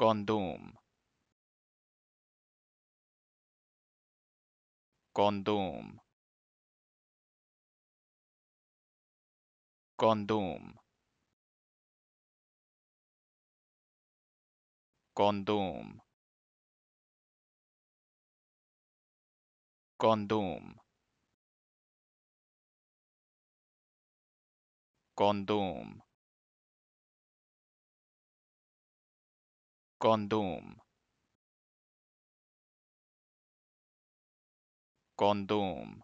condom condom condom condom condom condom condom condom